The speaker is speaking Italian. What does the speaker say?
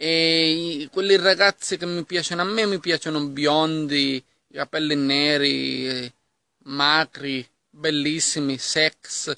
E quelle ragazze che mi piacciono a me mi piacciono biondi, capelli neri, eh, macri, bellissimi, sex.